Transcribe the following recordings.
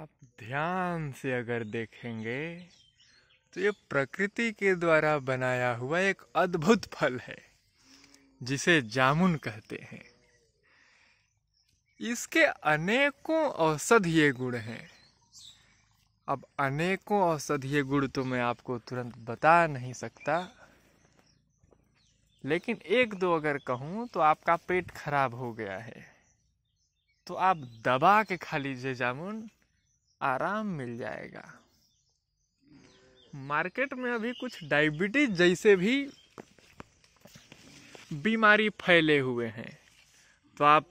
आप ध्यान से अगर देखेंगे तो ये प्रकृति के द्वारा बनाया हुआ एक अद्भुत फल है जिसे जामुन कहते हैं इसके अनेकों औषधीय गुण हैं अब अनेकों औषधीय गुण तो मैं आपको तुरंत बता नहीं सकता लेकिन एक दो अगर कहूँ तो आपका पेट खराब हो गया है तो आप दबा के खा लीजिए जामुन आराम मिल जाएगा मार्केट में अभी कुछ डायबिटीज जैसे भी बीमारी फैले हुए हैं तो आप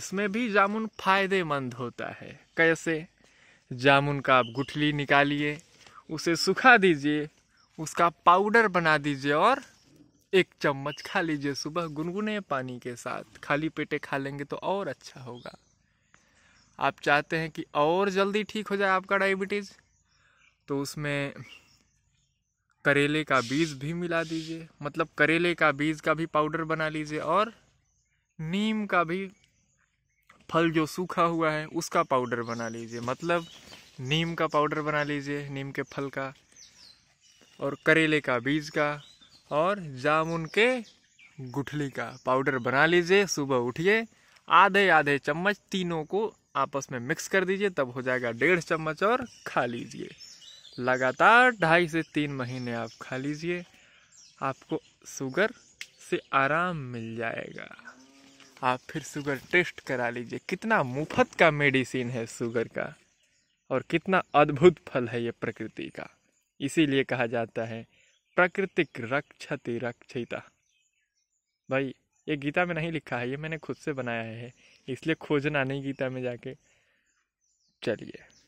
इसमें भी जामुन फायदेमंद होता है कैसे जामुन का आप गुठली निकालिए उसे सुखा दीजिए उसका पाउडर बना दीजिए और एक चम्मच खा लीजिए सुबह गुनगुने पानी के साथ खाली पेटे खा लेंगे तो और अच्छा होगा आप चाहते हैं कि और जल्दी ठीक हो जाए आपका डायबिटीज़ तो उसमें करेले का बीज भी मिला दीजिए मतलब करेले का बीज का भी पाउडर बना लीजिए और नीम का भी फल जो सूखा हुआ है उसका पाउडर बना लीजिए मतलब नीम का पाउडर बना लीजिए नीम के फल का और करेले का बीज का और जामुन के गुठली का पाउडर बना लीजिए सुबह उठिए आधे आधे चम्मच तीनों को आपस में मिक्स कर दीजिए तब हो जाएगा डेढ़ चम्मच और खा लीजिए लगातार ढाई से तीन महीने आप खा लीजिए आपको शुगर से आराम मिल जाएगा आप फिर शुगर टेस्ट करा लीजिए कितना मुफ्त का मेडिसिन है शुगर का और कितना अद्भुत फल है ये प्रकृति का इसीलिए कहा जाता है प्राकृतिक रक्षति रक्षिता भाई ये गीता में नहीं लिखा है ये मैंने खुद से बनाया है इसलिए खोजना नहीं गीता में जाके चलिए